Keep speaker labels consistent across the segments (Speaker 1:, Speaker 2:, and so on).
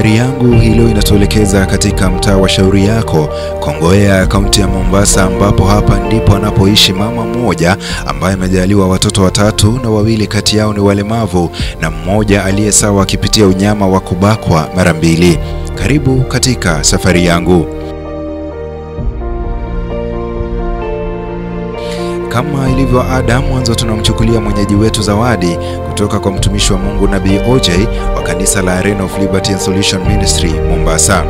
Speaker 1: Safari yangu hii leo inatuelekeza katika mtaa wa Shauri Yako, Kongowea, kaunti ya Mombasa, ambapo hapa ndipo anapoishi mama mmoja ambaye amejaliwa watoto watatu na wawili kati yao ni walemavu na mmoja aliyesawa akipitia unyama wa kubakwa mara mbili. Karibu katika safari yangu. Kama ilivyo ada, mwanzo tunamchukulia mwenyeji wetu zawadi kutoka kwa mtumishi wa Mungu Nabii OJ wa kanisa la Arena of Liberty and Solution Ministry Mombasa.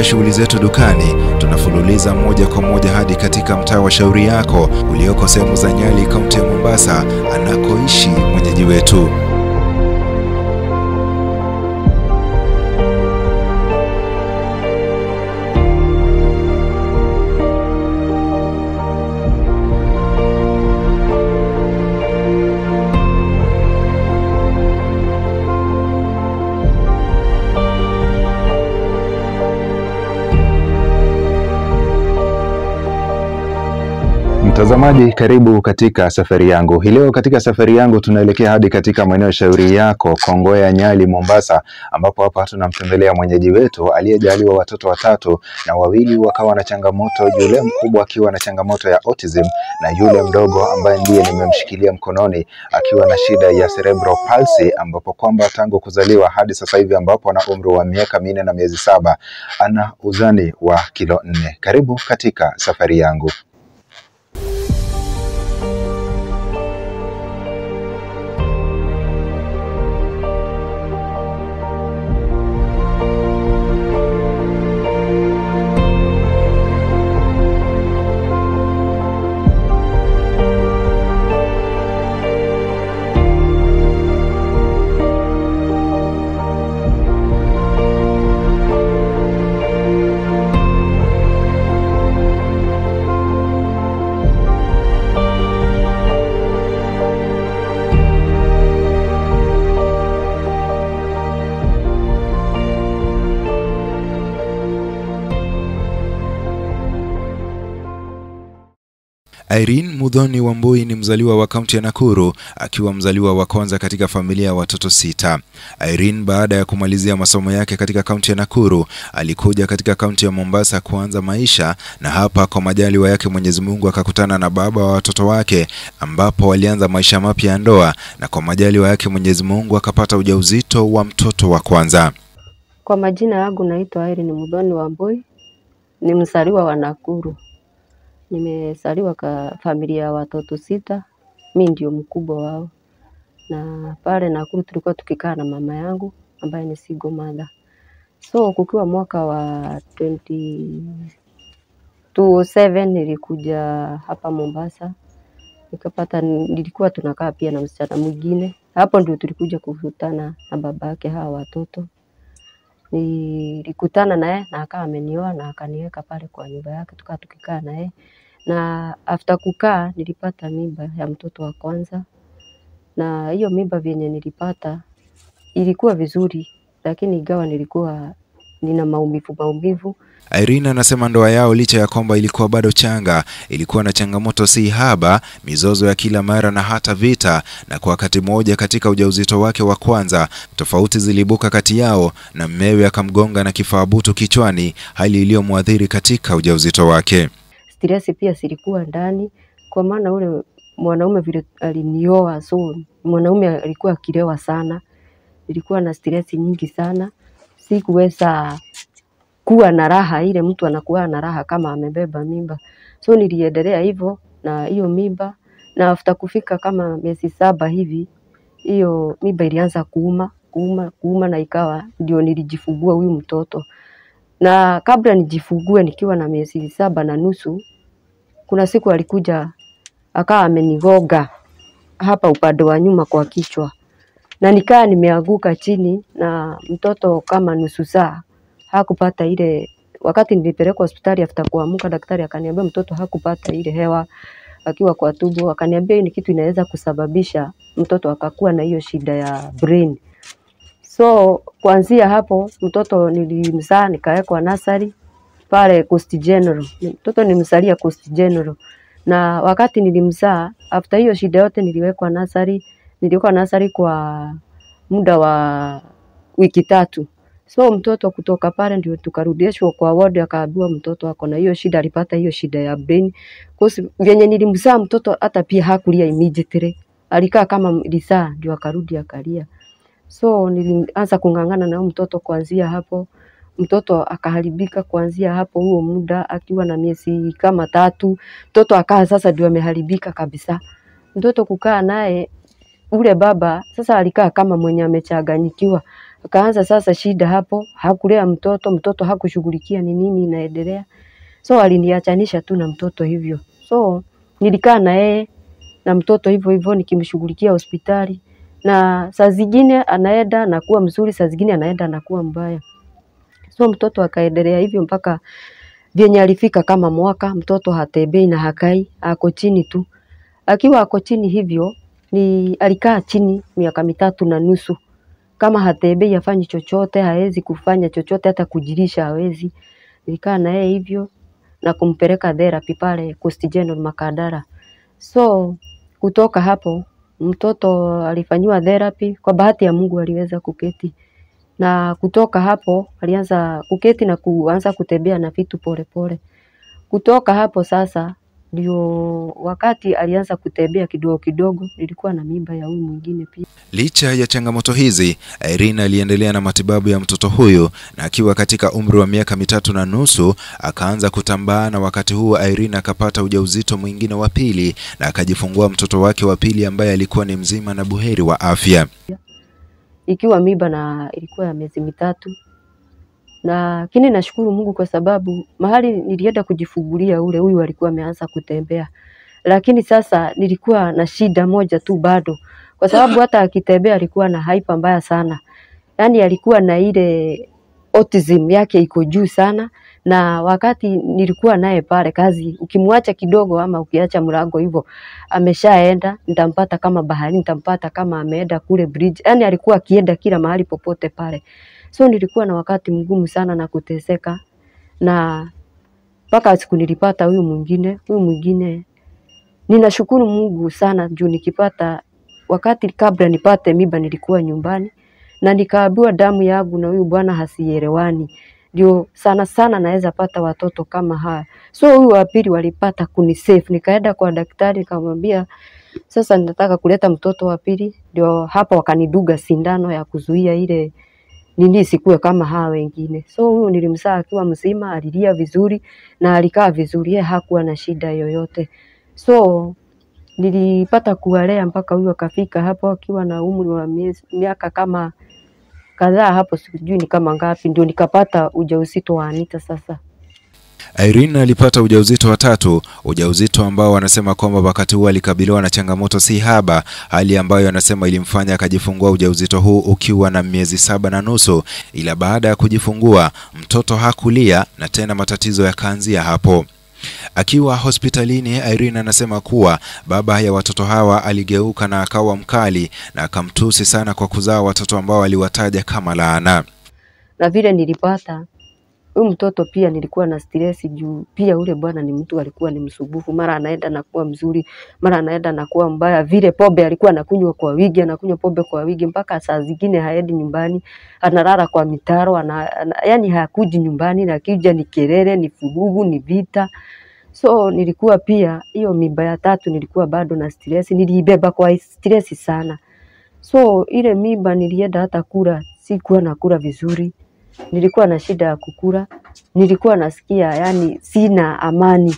Speaker 1: ya shughuli zetu dukani, tunafululiza moja kwa moja hadi katika mtaa wa Shauri Yako ulioko sehemu za Nyali, kaunti ya Mombasa, anakoishi mwenyeji wetu. Mtazamaji, karibu katika safari yangu hii leo. Katika safari yangu tunaelekea hadi katika maeneo ya shauri yako Kongowea, Nyali, Mombasa, ambapo hapa tunamtembelea mwenyeji wetu aliyejaliwa watoto watatu na wawili wakawa na changamoto, yule mkubwa akiwa na changamoto ya autism na yule mdogo ambaye ndiye nimemshikilia mkononi akiwa na shida ya cerebral palsy, ambapo kwamba tangu kuzaliwa hadi sasa hivi ambapo ana umri wa miaka minne na miezi saba ana uzani wa kilo nne. Karibu katika safari yangu. Irene Mudhoni Wambui ni mzaliwa wa kaunti ya Nakuru, akiwa mzaliwa wa kwanza katika familia ya watoto sita. Irene baada ya kumalizia masomo yake katika kaunti ya Nakuru, alikuja katika kaunti ya Mombasa kuanza maisha, na hapa kwa majaliwa yake Mwenyezi Mungu akakutana na baba wa watoto wake, ambapo walianza maisha mapya ya ndoa, na kwa majaliwa yake Mwenyezi Mungu akapata ujauzito wa mtoto wa kwanza.
Speaker 2: Kwa majina yangu naitwa Irene Mudhoni Wambui, ni mzaliwa wa Nakuru. Nimezaliwa kwa familia ya watoto sita, mi ndio mkubwa wao. Na pale Nakuru tulikuwa tukikaa na mama yangu ambaye ni single mother. So kukiwa mwaka wa 2007 nilikuja hapa Mombasa. Nikapata nilikuwa tunakaa pia na msichana mwingine. Hapo ndio tulikuja kuvutana na babake hawa watoto nilikutana naye na akawa amenioa na akaniweka pale kwa nyumba yake, tukawa tukikaa naye na after kukaa nilipata mimba ya mtoto wa kwanza, na hiyo mimba vyenye nilipata ilikuwa vizuri, lakini ingawa nilikuwa nina maumivu maumivu.
Speaker 1: Irene anasema ndoa yao licha ya kwamba ilikuwa bado changa, ilikuwa na changamoto si haba, mizozo ya kila mara na hata vita. Na kwa wakati mmoja katika ujauzito wake wa kwanza, tofauti zilibuka kati yao na mmewe akamgonga na kifaa butu kichwani, hali iliyomwathiri katika ujauzito wake.
Speaker 2: Stresi pia silikuwa ndani, kwa maana ule mwanaume vile alinioa, so mwanaume alikuwa akilewa sana, ilikuwa na stresi nyingi sana si kuweza kuwa na raha ile mtu anakuwa na raha kama amebeba mimba. So niliendelea hivyo na hiyo mimba, na after kufika kama miezi saba hivi, hiyo mimba ilianza kuuma kuuma kuuma, na ikawa ndio nilijifungua huyu mtoto. Na kabla nijifungue nikiwa na miezi saba na nusu, kuna siku alikuja akawa amenigoga hapa upande wa nyuma kwa kichwa na nikaa nimeanguka chini, na mtoto kama nusu saa hakupata ile. Wakati nilipelekwa hospitali after kuamka, daktari akaniambia mtoto hakupata ile hewa akiwa kwa tubo, akaniambia hii ni kitu inaweza kusababisha mtoto akakuwa na hiyo shida ya brain. So kuanzia hapo mtoto nilimzaa, nikawekwa nasari pale Coast General. Mtoto nilimsalia Coast General, na wakati nilimzaa after hiyo shida yote niliwekwa nasari nilikuwa nasari kwa muda wa wiki tatu. So mtoto kutoka pale ndio tukarudishwa kwa ward, akaambiwa mtoto ako na hiyo shida, alipata hiyo shida ya brain. Kwa sababu vyenye nilimzaa mtoto hata pia hakulia immediately. Alikaa kama lisaa ndio akarudi akalia. So nilianza kung'ang'ana na mtoto kuanzia hapo. Mtoto akaharibika kuanzia hapo, huo muda akiwa na miezi kama tatu, mtoto akaa sasa ndio ameharibika kabisa. Mtoto kukaa naye ule baba sasa alikaa kama mwenye amechanganyikiwa, akaanza sasa shida hapo, hakulea mtoto, mtoto hakushughulikia ni nini inaendelea, so aliniachanisha tu na mtoto hivyo. So nilikaa na yeye na mtoto hivyo hivyo nikimshughulikia hospitali, na saa zingine anaenda nakuwa mzuri, saa zingine anaenda nakuwa mbaya. So mtoto akaendelea hivyo mpaka vyenye alifika kama mwaka, mtoto hatembei na hakai, ako chini tu. Akiwa ako chini hivyo, ni alikaa chini miaka mitatu na nusu, kama hatembei, afanyi chochote, hawezi kufanya chochote, hata kujilisha hawezi. Nilikaa na yeye hivyo na kumpeleka therapy pale Coast General Makadara. So kutoka hapo mtoto alifanyiwa therapy, kwa bahati ya Mungu aliweza kuketi, na kutoka hapo alianza kuketi na kuanza kutembea na vitu polepole. Kutoka hapo sasa ndio wakati alianza kutembea kidogo kidogo, nilikuwa na mimba ya huyu mwingine pia.
Speaker 1: Licha ya changamoto hizi, Irene aliendelea na matibabu ya mtoto huyu, na akiwa katika umri wa miaka mitatu na nusu akaanza kutambaa, na wakati huo Irene akapata ujauzito mwingine wa pili, na akajifungua mtoto wake wa pili ambaye alikuwa ni mzima na buheri wa afya,
Speaker 2: ikiwa mimba na ilikuwa ya miezi mitatu lakini nashukuru Mungu kwa sababu mahali nilienda kujifungulia ule huyu alikuwa ameanza kutembea, lakini sasa nilikuwa na shida moja tu bado, kwa sababu hata akitembea alikuwa na haipa mbaya sana, yaani alikuwa na ile autism yake iko juu sana, na wakati nilikuwa naye pale kazi, ukimwacha kidogo ama ukiacha mlango hivyo, ameshaenda nitampata kama bahari, nitampata kama ameenda kule bridge, Yani alikuwa akienda kila mahali popote pale. So nilikuwa na wakati mgumu sana na kuteseka, na mpaka siku nilipata huyu mwingine, huyu mwingine. Ninashukuru Mungu sana juu nikipata wakati kabla nipate mimba nilikuwa nyumbani na nikaambiwa damu yangu na huyu bwana hasielewani, ndio sana sana naweza pata watoto kama haya. So huyu wa pili walipata kunisafe, nikaenda kwa daktari nikamwambia sasa nataka kuleta mtoto wa pili, ndio hapa wakaniduga sindano ya kuzuia ile nini isikuwe kama hawa wengine. So huyu nilimzaa akiwa mzima, alilia vizuri na alikaa vizuri, yeye hakuwa na shida yoyote. So nilipata kuwalea mpaka huyu akafika hapo akiwa na umri wa miaka kama kadhaa hapo, sijui ni kama ngapi, ndio nikapata ujauzito wa Anita sasa.
Speaker 1: Irene alipata ujauzito wa tatu, ujauzito ambao anasema kwamba wakati huo alikabiliwa na changamoto si haba, hali ambayo anasema ilimfanya akajifungua ujauzito huu ukiwa na miezi saba na nusu, ila baada ya kujifungua mtoto hakulia na tena matatizo yakaanzia hapo. Akiwa hospitalini, Irene anasema kuwa baba ya watoto hawa aligeuka na akawa mkali na akamtusi sana kwa kuzaa watoto ambao aliwataja kama laana.
Speaker 2: Na vile nilipata huyu mtoto pia nilikuwa na stress juu pia ule bwana ni mtu alikuwa ni msubufu, mara anaenda na kuwa mzuri, mara anaenda na kuwa mbaya. Vile pombe alikuwa anakunywa kwa wigi, anakunywa pombe kwa wigi mpaka saa zingine haendi nyumbani, analala kwa mitaro ana, ana, yani hakuji nyumbani, na kija ni kelele, ni furugu, ni vita. So nilikuwa pia hiyo mimba ya tatu nilikuwa bado na stress, niliibeba kwa stress sana. So ile mimba nilienda hata kula, sikuwa nakula vizuri nilikuwa na shida ya kukula, nilikuwa nasikia yani sina amani.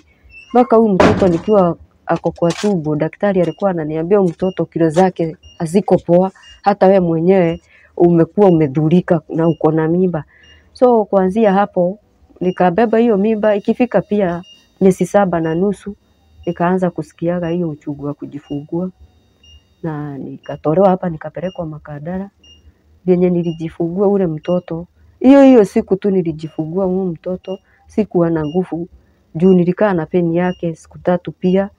Speaker 2: Mpaka huyu mtoto nikiwa ako kwa tubo, daktari alikuwa ananiambia mtoto kilo zake haziko poa, hata we mwenyewe umekuwa umedhurika na uko na mimba. So kuanzia hapo nikabeba hiyo mimba, ikifika pia miezi saba na nusu nikaanza kusikiaga hiyo uchungu wa kujifungua, na nikatolewa hapa nikapelekwa Makadara vyenye nilijifungua ule mtoto hiyo hiyo siku tu nilijifungua huyu mtoto, sikuwa na nguvu juu nilikaa na peni yake siku tatu pia,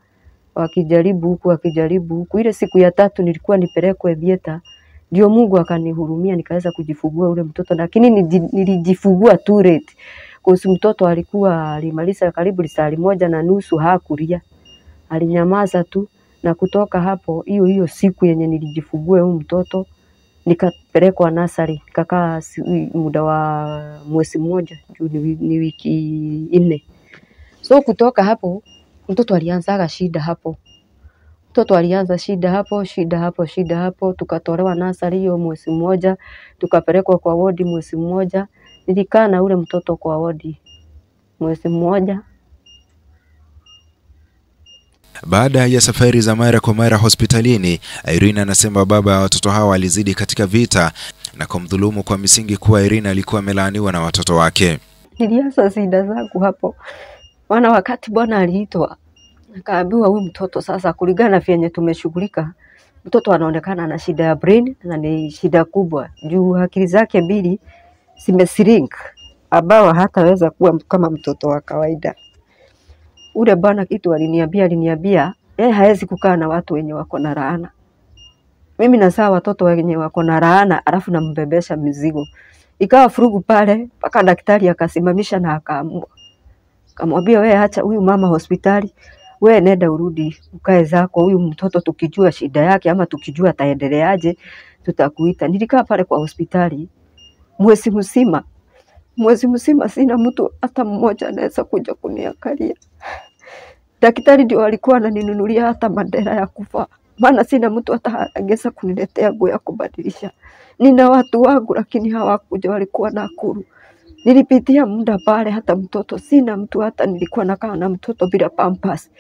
Speaker 2: wakijaribu huku wakijaribu huku. Ile siku ya tatu nilikuwa nipelekwe vieta, ndio Mungu akanihurumia nikaweza kujifungua ule mtoto, lakini nilijifungua too late kosi mtoto alikuwa alimaliza karibu saa moja na nusu, hakulia, alinyamaza tu. Na kutoka hapo, hiyo hiyo siku yenye nilijifungua huyu mtoto nikapelekwa nasari, kakaa muda wa mwezi mmoja juu ni, ni wiki nne. So kutoka hapo mtoto alianzaga shida hapo, mtoto alianza shida hapo shida hapo shida hapo, tukatolewa nasari hiyo mwezi mmoja, tukapelekwa kwa wodi mwezi mmoja. Nilikaa na ule mtoto kwa wodi mwezi mmoja
Speaker 1: baada ya safari za mara kwa mara hospitalini, Irina anasema baba ya watoto hawa alizidi katika vita na kumdhulumu kwa misingi kuwa Irina alikuwa amelaaniwa
Speaker 2: na watoto wake. iliasa shida zangu hapo, maana wakati bwana aliitwa akaambiwa huyu mtoto sasa, kulingana na vyenye tumeshughulika, mtoto anaonekana ana shida ya brain na ni shida kubwa juu akili zake mbili zimeshrink, ambao hataweza kuwa kama mtoto wa kawaida ule bwana kitu aliniambia aliniambia yeye eh, hawezi kukaa na watu wenye wako na laana. Mimi nazaa watoto wenye wako na laana, alafu nambebesha mizigo. Ikawa furugu pale, mpaka daktari akasimamisha na akaamua, kamwambia wewe, acha huyu mama hospitali, wewe nenda urudi ukae zako. Huyu mtoto tukijua shida yake ama tukijua ataendeleaje, tutakuita. Nilikaa pale kwa hospitali mwezi mzima mwezi mzima sina mtu hata mmoja anaweza kuja kuniangalia. Daktari ndio alikuwa ananinunulia hata madera ya kuvaa, maana sina mtu hata angeza kuniletea nguo ya kubadilisha. Nina watu wangu, lakini hawakuja, walikuwa na kuru. Nilipitia muda pale, hata mtoto sina mtu, hata nilikuwa nakaa na mtoto bila pampas.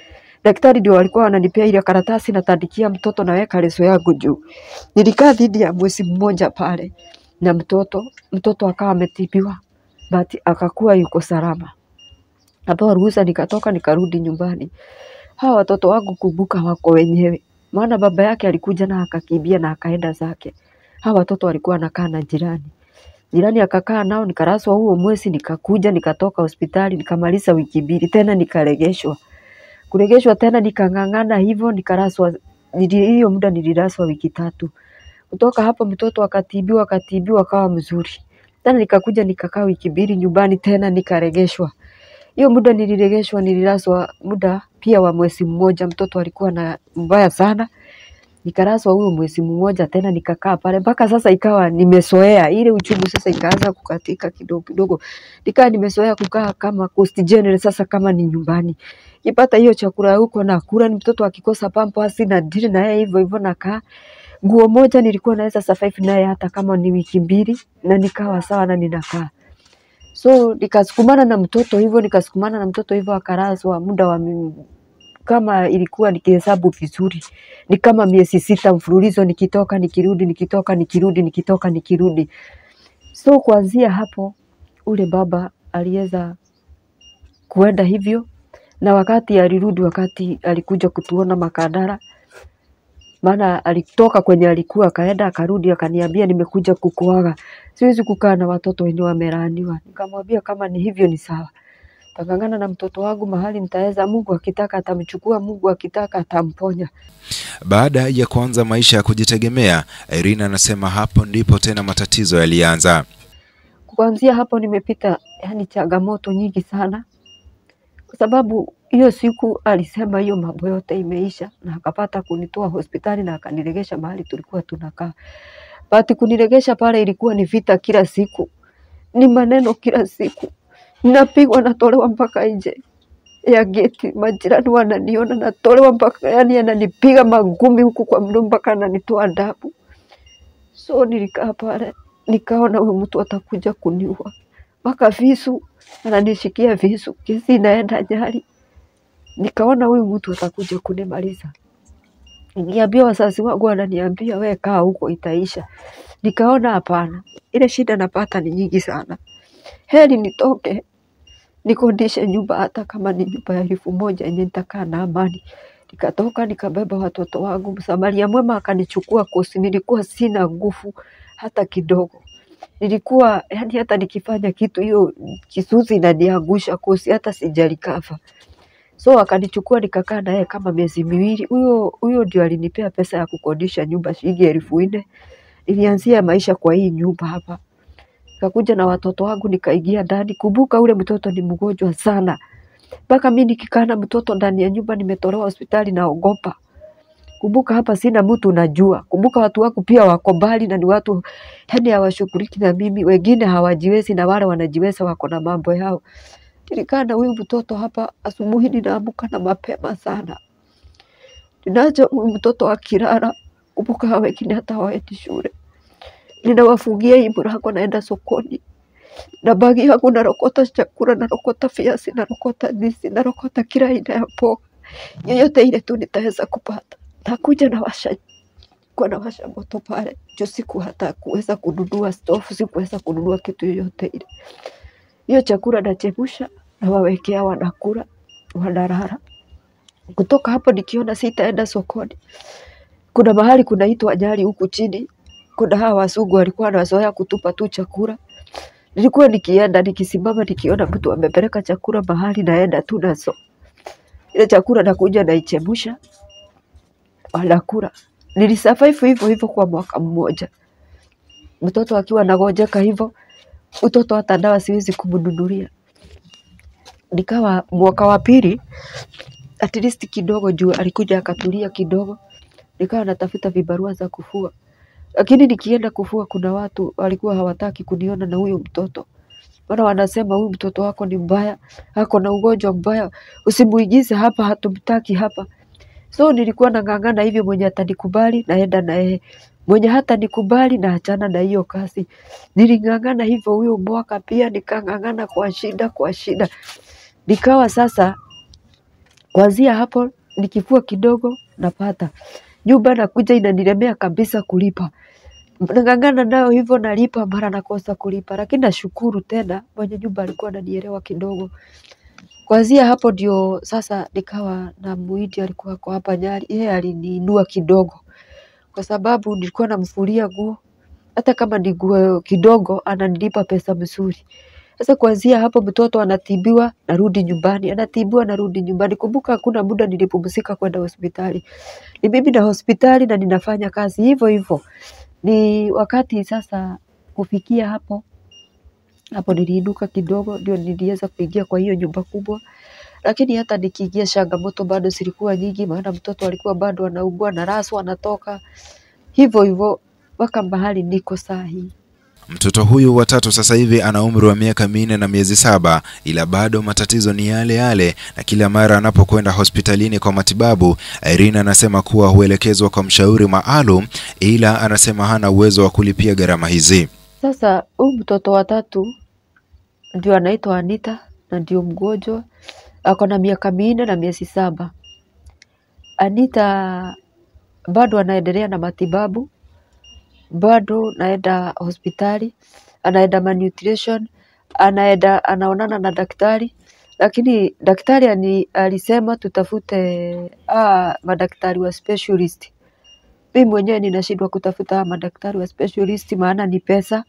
Speaker 2: Daktari ndio walikuwa wananipea ile karatasi, natandikia mtoto, naweka leso yangu juu. Nilikaa dhidi ya mwezi mmoja pale na mtoto, mtoto akawa ametibiwa but akakuwa yuko salama. Napewa ruhusa, nikatoka nikarudi nyumbani. Hawa watoto wangu kumbuka, wako wenyewe, maana baba yake alikuja na akakimbia na akaenda zake. Hawa watoto walikuwa nakaa na jirani jirani akakaa nao, nikaraswa huo mwezi, nikakuja nikatoka hospitali, nikamaliza wiki mbili, tena nikaregeshwa. Kuregeshwa tena nikang'ang'ana hivyo, nikaraswa hiyo muda, nililaswa wiki tatu. Kutoka hapo mtoto akatibiwa, akatibiwa akawa mzuri tena nikakuja nikakaa wiki mbili nyumbani tena nikaregeshwa. Hiyo muda niliregeshwa, nililazwa muda pia wa mwezi mmoja. Mtoto alikuwa na mbaya sana, nikaraswa huyo mwezi mmoja tena nikakaa pale mpaka sasa, ikawa nimesoea ile uchungu. Sasa ikaanza kukatika kidogo kidogo, nikaa nimesoea kukaa kama Coast General. Sasa kama ni nyumbani, kipata hiyo chakula huko na kula, ni mtoto akikosa pampasi asina dili na yeye hivyo hivyo nakaa Nguo moja nilikuwa naweza survive naye hata kama ni wiki mbili, na nikawa sawa na ninakaa. So nikasukumana na mtoto hivyo, nikasukumana na mtoto hivyo, akarazwa muda wa kama ilikuwa nikihesabu vizuri ni kama miezi sita mfululizo, nikitoka nikirudi, nikitoka nikirudi, nikitoka nikirudi. So kuanzia hapo ule baba aliweza kuenda hivyo, na wakati alirudi, wakati alikuja kutuona Makadara maana alitoka kwenye alikuwa akaenda akarudi akaniambia nimekuja kukuaga, siwezi kukaa na watoto wenye wameraniwa Nikamwambia kama ni hivyo ni sawa, tangangana na mtoto wangu mahali nitaweza, Mungu akitaka atamchukua, Mungu akitaka atamponya.
Speaker 1: Baada ya kuanza maisha ya kujitegemea, Irina anasema hapo ndipo tena matatizo yalianza.
Speaker 2: Kuanzia hapo nimepita yani changamoto nyingi sana, kwa sababu hiyo siku alisema hiyo mambo yote imeisha, na akapata kunitoa hospitali na akaniregesha mahali tulikuwa tunakaa. Basi kuniregesha pale ilikuwa ni vita kila siku, ni maneno kila siku, napigwa, natolewa mpaka nje ya geti, majirani wananiona natolewa mpaka, yani ananipiga magumi huku kwa mdomo mpaka ananitoa adabu. So nilikaa pale nikaona huyu mtu atakuja kuniua, mpaka visu ananishikia visu, kesi inaenda Nyali Nikaona huyu mtu atakuja kunimaliza. Niambia wazazi wangu wananiambia we kaa huko itaisha. Nikaona hapana, ile shida napata ni nyingi sana. Heri nitoke nikondishe nyumba, hata kama ni nyumba ya elfu moja yenye nitakaa na amani. Nikatoka nikabeba watoto wangu, msamaria mwema akanichukua kosi. Nilikuwa sina nguvu hata kidogo, nilikuwa yani, hata nikifanya kitu hiyo kisuzi inaniangusha kosi, hata sijalikava. So akanichukua nikakaa naye kama miezi miwili. Huyo huyo ndio alinipea pesa ya kukodisha nyumba shilingi elfu nne. Nilianzia maisha kwa hii nyumba hapa. Nikakuja na watoto wangu nikaingia ndani. Kumbuka ule mtoto ni mgonjwa sana. Mpaka mimi nikikaa na mtoto ndani ya nyumba nimetolewa hospitali naogopa. Kumbuka hapa sina mtu najua. Kumbuka watu wangu pia wako mbali na ni watu hani hawashughuliki na mimi, wengine hawajiwezi na wale wanajiweza wako na mambo yao. Nilikaa na huyu mtoto hapa asubuhi, ninaamka na mapema sana, ninaja huyu mtoto akirara akilala hawe wengine hata waendi shule, ninawafungia imurako, naenda sokoni na bagi yangu narokota chakula, narokota viazi, narokota ndizi, narokota kila aina ya mboga yoyote ile tu nitaweza kupata. Nakuja washa kwa na washa moto pale jo siku hata kuweza kununua stofu, sikuweza kununua kitu yoyote ile hiyo chakula nachepusha nawawekea, wanakula wanalala. Kutoka hapo nikiona sitaenda sokoni. Kuna mahali kunaitwa ajali huku chini, kuna hawa wazungu walikuwa wanazoea kutupa tu chakula. Nilikuwa nikienda nikisimama, nikiona mtu amepeleka chakula mahali, naenda tu nazo ile chakula, nakuja naichemusha, wanakula. Nilisurvive hivyo hivyo kwa mwaka mmoja, mtoto akiwa nagojeka hivyo utoto hata dawa siwezi kumdudulia. Nikawa mwaka wa pili at least kidogo, juu alikuja akatulia kidogo, nikawa natafuta vibarua za kufua, lakini nikienda kufua kuna watu walikuwa hawataki kuniona na huyo mtoto maana wanasema huyu mtoto wako ni mbaya, ako na ugonjwa mbaya, usimuigize hapa, hatumtaki hapa. So nilikuwa nang'ang'ana hivyo, mwenye atanikubali naenda na yeye, mwenye hata nikubali na achana na hiyo kazi. Niling'ang'ana hivyo huyo mwaka pia, nikang'ang'ana kwa shida kwa shida, nikawa sasa kuanzia hapo nikifua kidogo napata nyumba nakuja inaniremea kabisa kulipa, nang'ang'ana nayo hivyo, nalipa mara nakosa kulipa, lakini nashukuru tena mwenye nyumba alikuwa ananielewa kidogo. Kwanzia hapo ndio sasa nikawa na muhindi alikuwa kwa hapa Nyali, yeye aliniinua kidogo kwa sababu nilikuwa namfulia nguo, hata kama ni nguo kidogo, ananilipa pesa mzuri. Sasa kuanzia hapo mtoto anatibiwa, narudi nyumbani, anatibiwa, narudi nyumbani. Kumbuka hakuna muda nilipumzika kwenda hospitali, ni mimi na hospitali na ninafanya kazi hivyo hivyo. Ni wakati sasa kufikia hapo hapo niliinuka kidogo, ndio niliweza kuingia kwa hiyo nyumba kubwa. Lakini hata nikiingia changamoto bado zilikuwa nyingi, maana mtoto alikuwa bado anaugua, rasu anatoka hivyo hivyo mpaka mahali niko sahi.
Speaker 1: Mtoto huyu wa tatu sasa hivi ana umri wa miaka minne na miezi saba, ila bado matatizo ni yale yale, na kila mara anapokwenda hospitalini kwa matibabu, Irene anasema kuwa huelekezwa kwa mshauri maalum, ila anasema hana uwezo wa kulipia gharama hizi.
Speaker 2: Sasa huyu mtoto wa tatu ndio anaitwa Anita na ndio mgonjwa ako na miaka minne na miezi saba. Anita bado anaendelea na matibabu, bado naenda hospitali, anaenda malnutrition, anaenda anaonana na daktari, lakini daktari ani, alisema tutafute ah, madaktari wa specialist. Mimi mwenyewe ninashindwa kutafuta madaktari wa specialist, maana ni pesa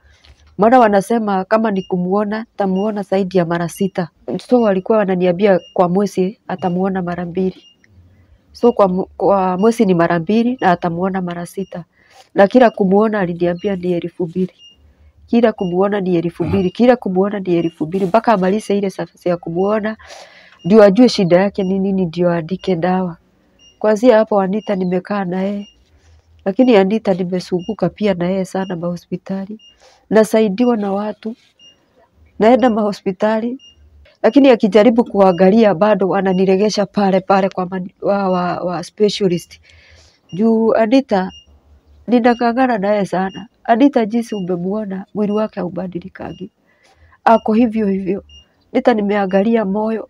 Speaker 2: maana wanasema kama ni kumuona tamuona zaidi ya mara sita. So walikuwa wananiambia kwa mwezi atamuona mara mbili, so kwa, kwa mwezi ni mara mbili na atamuona mara sita, na kila kumuona aliniambia ni elfu mbili kila kumuona ni elfu mbili kila kumuona ni elfu mbili mpaka amalize ile safari ya kumuona, ndio ajue shida yake ni nini, ndio aandike dawa. Kwanzia hapo Anita nimekaa naye lakini Anita, nimesunguka pia na yeye sana mahospitali, nasaidiwa na watu, naenda mahospitali lakini akijaribu kuangalia bado ananiregesha pale pale kwa man, wa, wa, wa specialist. Juu Anita ninang'ang'ana naye sana. Anita jinsi umemuona mwili wake haubadilikagi, ako hivyo hivyo. Anita nimeangalia moyo,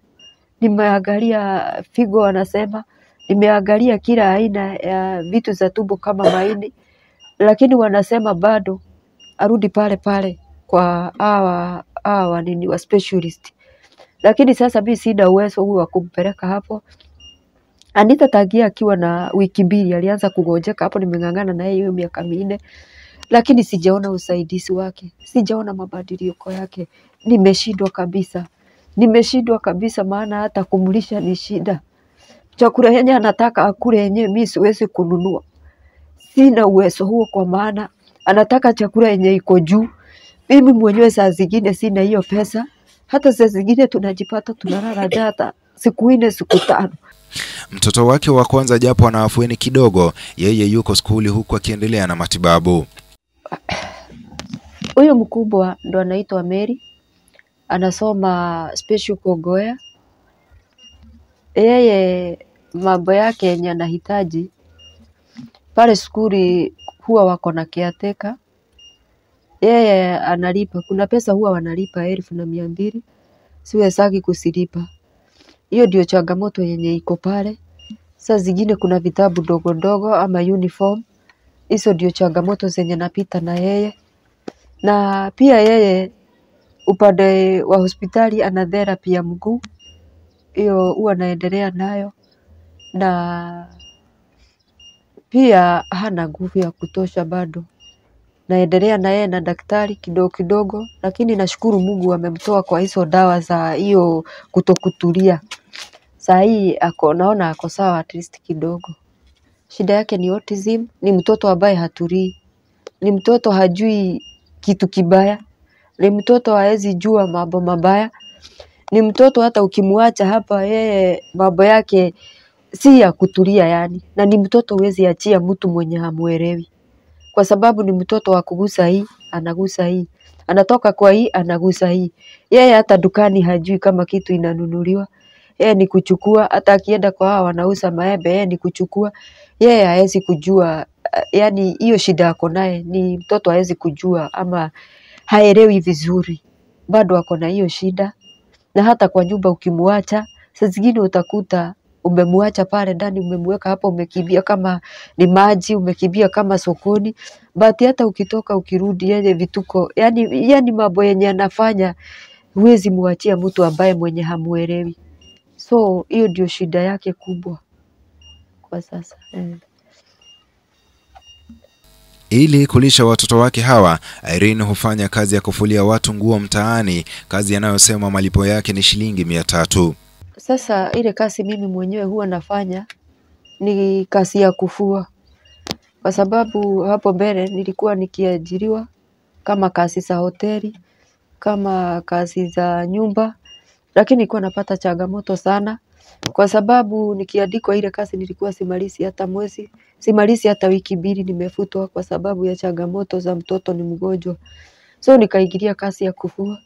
Speaker 2: nimeangalia figo, anasema Nimeangalia kila aina ya vitu za tumbo kama maini, lakini wanasema bado arudi pale pale kwa hawa hawa nini wa specialist. Lakini sasa mi sina uwezo huu wa kumpeleka hapo. Anita tagia akiwa na wiki mbili alianza kugonjeka hapo, nimeng'ang'ana naye hiyo miaka minne, lakini sijaona usaidizi wake, sijaona mabadiliko yake. Nimeshindwa kabisa, nimeshindwa kabisa, maana hata kumlisha ni shida. Chakula yenye anataka akule yenyewe mi siwezi kununua, sina uwezo huo, kwa maana anataka chakula yenye iko juu. Mimi mwenyewe saa zingine sina hiyo pesa, hata saa zingine tunajipata tunalala jata siku nne siku tano.
Speaker 1: Mtoto wake wa kwanza japo ana afueni kidogo, yeye yuko skuli huku akiendelea na matibabu.
Speaker 2: Huyu mkubwa ndo anaitwa Mary, anasoma special Kogoya yeye mambo yake yenye anahitaji pale skuli huwa wako na kiateka Yeye analipa, kuna pesa huwa wanalipa elfu na mia mbili, siwezaki kusilipa. Hiyo ndio changamoto yenye iko pale. Saa zingine kuna vitabu ndogo ndogo ama uniform, hizo ndio changamoto zenye napita na yeye. Na pia yeye upande wa hospitali ana therapy ya mguu hiyo huwa naendelea nayo, na pia hana nguvu ya kutosha bado. Naendelea na yeye na daktari kidogo kidogo, lakini nashukuru Mungu amemtoa kwa hizo dawa za hiyo kutokutulia. Saa hii ako, naona ako sawa at least kidogo. Shida yake ni autism, ni mtoto ambaye hatulii, ni mtoto hajui kitu kibaya, ni mtoto hawezi jua mambo mabaya ni mtoto, hata ukimwacha hapa yeye mambo yake si ya kutulia yani, na ni mtoto uwezi achia mtu mwenye hamwelewi, kwa sababu ni mtoto wa kugusa hii anagusa hii, anatoka kwa hii anagusa hii. Yeye hata dukani hajui kama kitu inanunuliwa, yeye ni kuchukua. Hata akienda kwa hao wanauza maembe, yeye ni kuchukua. Yeye hawezi kujua, yani hiyo shida ako naye, ni mtoto hawezi kujua ama haelewi vizuri, bado ako na hiyo shida na hata kwa nyumba ukimuacha, saa zingine utakuta umemuacha pale ndani, umemweka hapa, umekimbia kama ni maji, umekimbia kama sokoni. But hata ukitoka ukirudi, yeye vituko, yani, yani mambo yenye anafanya huwezi muachia mtu ambaye mwenye hamuelewi. So hiyo ndio shida yake kubwa kwa sasa eh.
Speaker 1: Ili kulisha watoto wake hawa, Irene hufanya kazi ya kufulia watu nguo mtaani, kazi yanayosema malipo yake ni shilingi mia tatu.
Speaker 2: Sasa ile kazi mimi mwenyewe huwa nafanya ni kazi ya kufua, kwa sababu hapo mbele nilikuwa nikiajiriwa kama kazi za hoteli, kama kazi za nyumba, lakini nilikuwa napata changamoto sana kwa sababu nikiandikwa ile kazi nilikuwa simalisi hata mwezi, simalisi hata wiki mbili, nimefutwa kwa sababu ya changamoto za mtoto ni mgonjwa. So nikaingilia kazi ya kufua,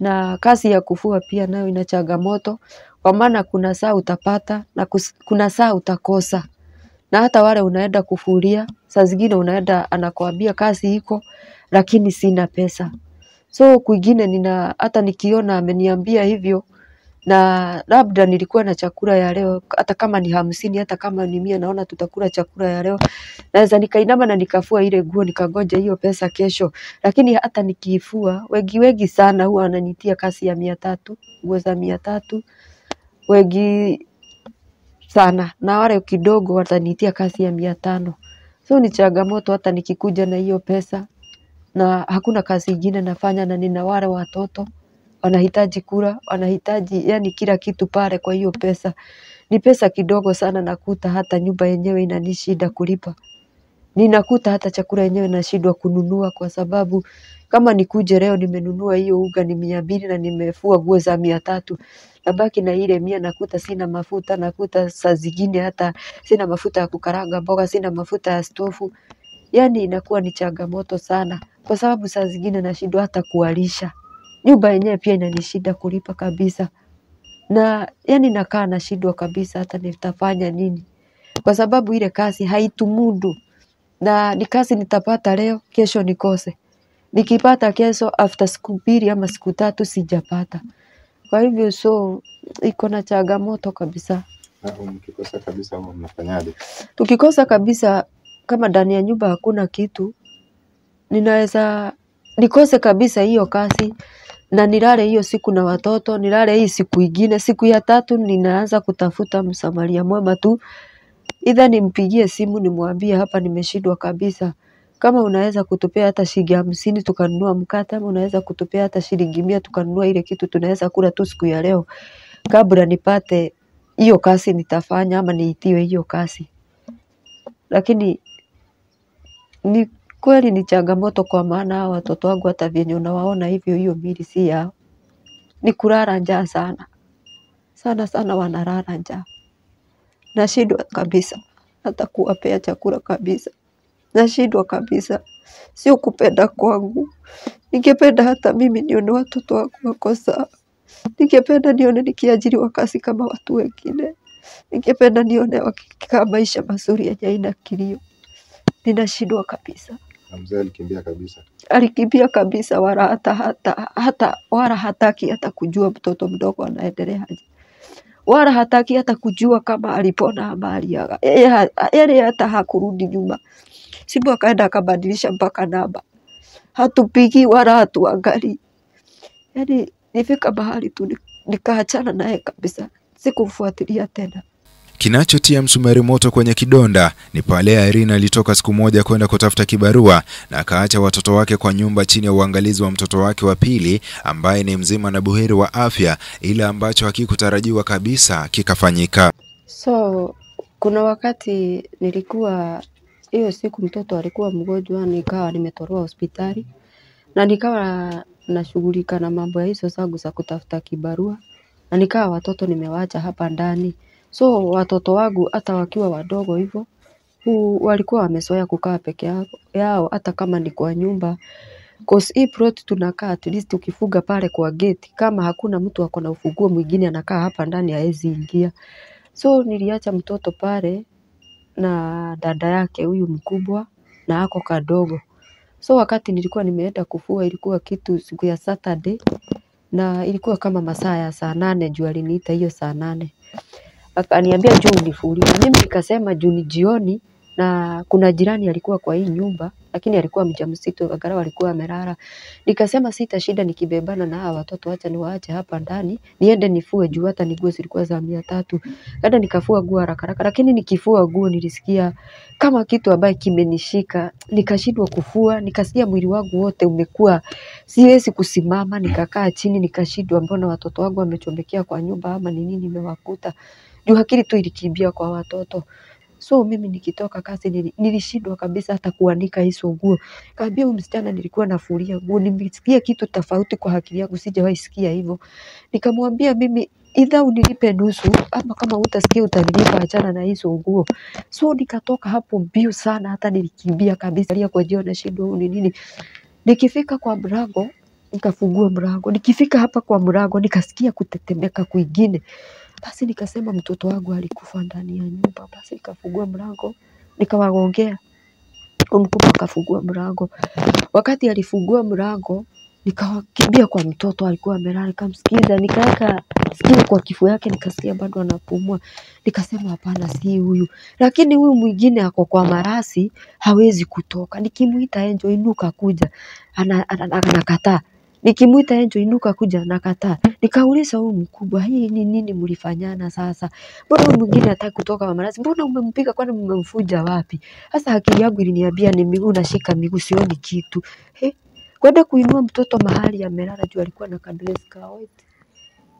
Speaker 2: na kazi ya kufua pia nayo ina changamoto, kwa maana kuna saa utapata na kus, kuna saa utakosa, na hata wale unaenda kufulia, saa zingine unaenda anakuambia kazi iko, lakini sina pesa. So kwingine nina hata nikiona ameniambia hivyo na labda nilikuwa na chakula ya leo, hata kama ni hamsini, hata kama ni mia, naona tutakula chakula ya leo. Naweza nikainama na nikafua ile nguo nikangoja hiyo pesa kesho, lakini hata nikiifua, wengi wengi sana huwa wananitia kasi ya mia tatu, nguo za mia tatu, wengi sana, na wale kidogo watanitia kasi ya mia tano. So ni changamoto hata nikikuja na hiyo pesa, na hakuna kazi ingine nafanya, na nina wale watoto wanahitaji kura wanahitaji yani kila kitu pale. Kwa hiyo pesa ni pesa kidogo sana, nakuta hata nyumba yenyewe inani shida kulipa, ninakuta hata chakula yenyewe nashindwa kununua, kwa sababu kama nikuje leo nimenunua hiyo uga ni mia mbili na nimefua nguo za mia tatu nabaki na ile mia, nakuta sina mafuta, nakuta saa zingine hata sina mafuta ya kukaranga mboga, sina mafuta ya stofu. Yani inakuwa ni changamoto sana, kwa sababu saa zingine nashindwa hata kuwalisha nyumba yenyewe pia inanishinda kulipa kabisa, na yani nakaa nashindwa kabisa hata nitafanya nini, kwa sababu ile kazi haitumudu, na ni kazi nitapata leo, kesho nikose, nikipata kesho, after siku mbili ama siku tatu sijapata. Kwa hivyo so iko na changamoto kabisa. Na mkikosa
Speaker 1: kabisa huwa mnafanyaje?
Speaker 2: Tukikosa kabisa, kama ndani ya nyumba hakuna kitu, ninaweza nikose kabisa hiyo kazi na nilale hiyo siku na watoto, nilale hii siku ingine. Siku ya tatu ninaanza kutafuta msamaria mwema tu, idha nimpigie simu nimwambie, hapa nimeshindwa kabisa, kama unaweza kutupea hata shilingi hamsini tukanunua mkate, ama unaweza kutupea hata shilingi mia tukanunua ile kitu tunaweza kula tu siku ya leo, kabla nipate hiyo kazi nitafanya ama niitiwe hiyo kazi. Lakini ni Kweli ni changamoto kwa maana hawa watoto wangu hata venye unawaona hivyo hiyo mili si yao. Ni kulala njaa sana. Sana sana wanalala njaa. Nashindwa kabisa. Hata kuwapea chakula kabisa. Nashindwa kabisa. Sio kupenda kwangu. Ningependa hata mimi nione watoto wangu wako sawa. Ningependa nione nikiajiriwa kazi kama watu wengine. Ningependa nione wakikaa maisha mazuri yenye haina kilio. Ninashindwa kabisa
Speaker 1: na mzee alikimbia kabisa,
Speaker 2: alikimbia kabisa, wala hata, hata, hata wala hataki hata kujua mtoto mdogo anaendelea aje, wala hataki hata kujua kama alipona habari yaga. Yeye hata hakurudi nyuma, simu akaenda akabadilisha mpaka namba, hatupigi wala hatuangalii. Yani nifika mahali tu nikaachana naye kabisa, sikufuatilia tena.
Speaker 1: Kinachotia msumari moto kwenye kidonda ni pale Irene alitoka siku moja kwenda kutafuta kibarua na akaacha watoto wake kwa nyumba chini ya uangalizi wa mtoto wake wa pili ambaye ni mzima na buheri wa afya, ila ambacho hakikutarajiwa kabisa kikafanyika.
Speaker 2: So kuna wakati nilikuwa hiyo siku mtoto alikuwa mgonjwa, nikawa nimetoroa hospitali na nikawa nashughulika na mambo ya hizo zangu za kutafuta kibarua, na nikawa watoto nimewacha hapa ndani. So watoto wangu hata wakiwa wadogo hivyo walikuwa wamezoea kukaa peke yao yao hata kama ni kwa nyumba cause hii plot tunakaa at least ukifuga pale kwa gate kama hakuna mtu ako na ufunguo mwingine anakaa hapa ndani haezi ingia. So niliacha mtoto pale na dada yake huyu mkubwa na ako kadogo. So wakati nilikuwa nimeenda kufua ilikuwa kitu siku ya Saturday na ilikuwa kama masaa ya saa nane jua liniita hiyo saa nane akaniambia juu ulifuliwa. Mimi nikasema juu ni jioni na kuna jirani alikuwa kwa hii nyumba lakini alikuwa mjamzito, angalau alikuwa amelala. Nikasema sita shida nikibebana na hawa watoto, acha niwaache hapa ndani niende nifue, juu hata ni nguo zilikuwa za mia tatu. Labda nikafua nguo haraka haraka, lakini nikifua nguo nilisikia kama kitu ambaye kimenishika, nikashindwa kufua, nikasikia mwili wangu wote umekuwa siwezi kusimama. Nikakaa chini nikashindwa, mbona watoto wangu wamechomekea kwa nyumba ama ni nini nimewakuta? juu akili tu ilikimbia kwa watoto. So mimi nikitoka kazi nilishindwa kabisa hata kuanika hizo nguo. Kaambia huyu msichana nilikuwa nafulia nguo, nimesikia kitu tofauti kwa akili yangu, sijawahi sikia hivyo. Nikamwambia mimi idha unilipe nusu ama kama utasikia utanilipa, achana na hizo nguo. So nikatoka hapo mbio sana, hata nilikimbia kabisa, lia kwa jioni, nashindwa huu ni nini. Nikifika kwa mlango nikafungua mlango, nikifika hapa kwa mlango nikasikia kutetemeka kwingine. Basi nikasema mtoto wangu alikufa ndani ya nyumba. Basi nikafungua mlango nikawaongea, mkubwa akafungua mlango. Wakati alifungua mlango, nikakimbia kwa mtoto, alikuwa amelala, nikamsikiza, nikaweka sikio kwa kifua yake, nikasikia bado anapumua. Nikasema hapana, si huyu, lakini huyu mwingine ako kwa marasi, hawezi kutoka. Nikimuita enjo inuka kuja, anakataa ana, ana, ana, Nikimwita enjo inuka kuja na kataa. Nikauliza huyu mkubwa, hii ni nini mlifanyana sasa? Mbona huyu mwingine hataki kutoka mama Nazi? Mbona umempiga kwani mmemfuja wapi? Sasa akili yangu iliniambia ni miguu nashika miguu sioni kitu. He? Kwenda kuinua mtoto mahali amelala juu alikuwa na kadress ka white.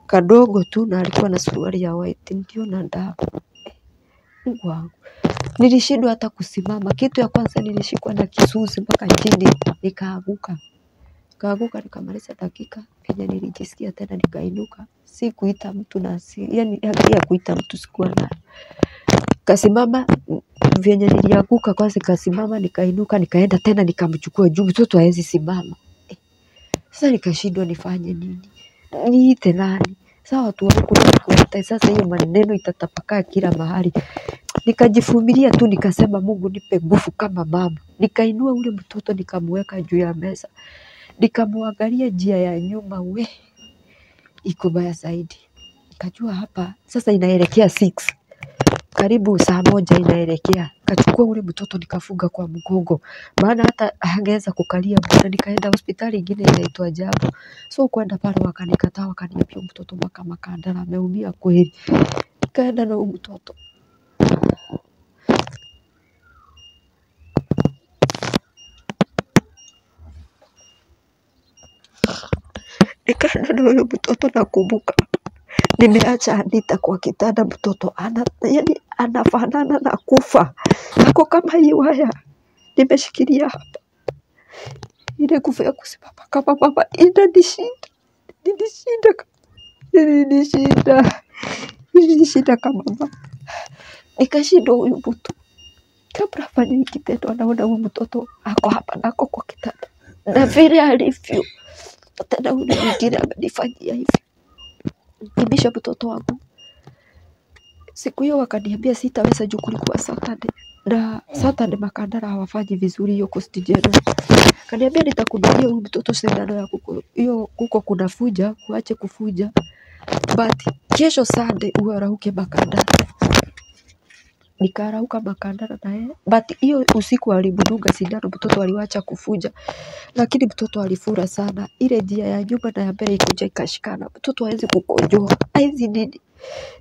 Speaker 2: Kadogo tu na alikuwa na suruali ya white ndio na ndapo. Mungu wangu. Nilishindwa hata kusimama. Kitu ya kwanza nilishikwa na kisuzi mpaka chini nikaanguka. Kaanguka nikamaliza dakika venye nilijisikia tena nikainuka. si kuita mtu na si yani haki ya kuita mtu sikuwa na Kasimama vyenye nilianguka kwanza kasimama nikainuka nikaenda tena nikamchukua juu mtoto haezi simama. Eh, sasa nikashindwa nifanye nini? Niite nani? Sasa watu wa huku sasa hiyo maneno itatapakaa kila mahali. Nikajifumilia tu nikasema Mungu nipe nguvu kama mama. Nikainua ule mtoto nikamweka juu ya meza. Nikamwangalia njia ya nyuma, we iko mbaya zaidi. Kajua hapa sasa inaelekea 6 karibu saa moja inaelekea. Kachukua ule mtoto nikafunga kwa mgongo, maana hata angeweza kukalia bora. Nikaenda hospitali ingine inaitwa Jambo, so kwenda pale wakanikataa, wakaniambia mtoto makamaka ndara ameumia kweli. Nikaenda na mtoto Nikana na huyo mtoto nakumbuka nimeacha Anita kwa kitanda, mtoto ana yani anafanana na kufa, ako kama hii waya nimeshikilia hapa. Ile nguvu ya kusimama kama mama inanishinda, nilishinda, nilishinda, nilishinda kama mama, nikashindwa huyu mtu kabla afanye hiki tendo, anaona huyu mtoto ako hapa nako kwa kitanda na vile alivyo tena huyu mwingine amenifanyia hivi, mkimbisha mtoto wangu. Siku hiyo wakaniambia sitaweza juu kulikuwa Saturday na Saturday makandara hawafanyi vizuri hiyo Coast General. Kaniambia nitakudungia huyu mtoto sindano ya kuko hiyo, kuko kunafuja, kuache kufuja, but kesho Sunday uwe rauke makandara Nikarauka makandara na yeye but hiyo usiku alibuduga sindano mtoto aliwacha kufuja lakini mtoto alifura sana, ile njia ya nyuma na ya mbele ikuja ikashikana. Mtoto hawezi kukojoa, hawezi nini.